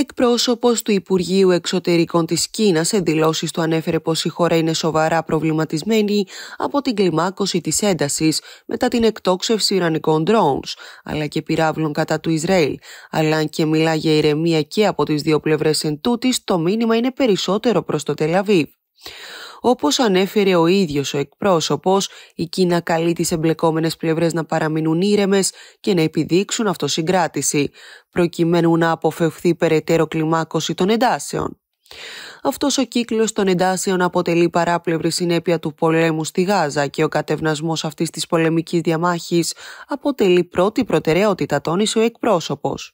Εκπρόσωπος του Υπουργείου Εξωτερικών της Κίνας σε του ανέφερε πως η χώρα είναι σοβαρά προβληματισμένη από την κλιμάκωση της έντασης μετά την εκτόξευση Ιρανικών ντρόουν, αλλά και πυράβλων κατά του Ισραήλ. Αλλά αν και μιλά για ηρεμία και από τις δύο πλευρές εν το μήνυμα είναι περισσότερο προς το Τελαβίβ. Όπως ανέφερε ο ίδιος ο εκπρόσωπος, η Κίνα καλεί τις εμπλεκόμενες πλευρές να παραμείνουν ήρεμες και να επιδείξουν αυτοσυγκράτηση, προκειμένου να αποφευθεί περαιτέρω κλιμάκωση των εντάσεων. Αυτός ο κύκλος των εντάσεων αποτελεί παράπλευρη συνέπεια του πολέμου στη Γάζα και ο κατευνασμός αυτής της πολεμικής διαμάχης αποτελεί πρώτη προτεραιότητα, τόνισε ο εκπρόσωπος.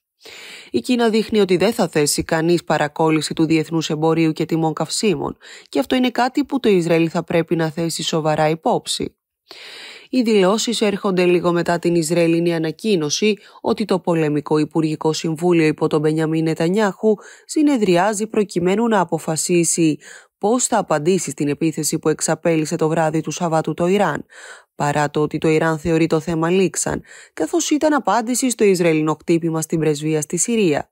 Η Κίνα δείχνει ότι δεν θα θέσει κανείς παρακόλληση του διεθνούς εμπορίου και τιμών καυσίμων, και αυτό είναι κάτι που το Ισραήλ θα πρέπει να θέσει σοβαρά υπόψη. Οι δηλώσεις έρχονται λίγο μετά την Ισραηλινή ανακοίνωση ότι το Πολεμικό Υπουργικό Συμβούλιο υπό τον Μπενιαμίν Τανιάχου συνεδριάζει προκειμένου να αποφασίσει πώς θα απαντήσει στην επίθεση που εξαπέλυσε το βράδυ του Σαββάτου το Ιράν, παρά το ότι το Ιράν θεωρεί το θέμα λήξαν, καθώς ήταν απάντηση στο Ισραηλινό χτύπημα στην πρεσβεία στη Συρία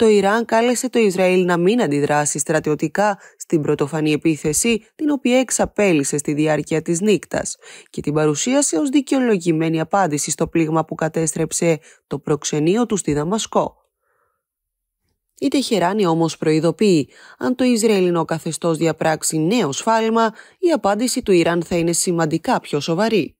το Ιράν κάλεσε το Ισραήλ να μην αντιδράσει στρατιωτικά στην πρωτοφανή επίθεση την οποία εξαπέλυσε στη διάρκεια της νύκτας και την παρουσίασε ως δικαιολογημένη απάντηση στο πλήγμα που κατέστρεψε το προξενείο του στη Δαμασκό. Η Τεχεράνη όμως προειδοποιεί, αν το Ισραηλινό καθεστώς διαπράξει νέο σφάλμα, η απάντηση του Ιράν θα είναι σημαντικά πιο σοβαρή.